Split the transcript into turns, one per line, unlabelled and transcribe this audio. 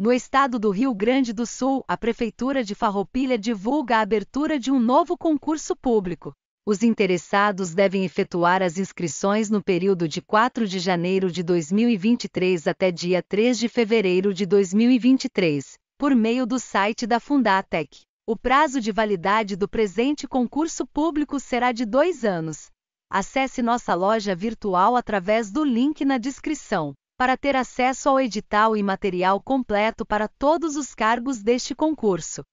No estado do Rio Grande do Sul, a Prefeitura de Farroupilha divulga a abertura de um novo concurso público. Os interessados devem efetuar as inscrições no período de 4 de janeiro de 2023 até dia 3 de fevereiro de 2023, por meio do site da Fundatec. O prazo de validade do presente concurso público será de dois anos. Acesse nossa loja virtual através do link na descrição para ter acesso ao edital e material completo para todos os cargos deste concurso.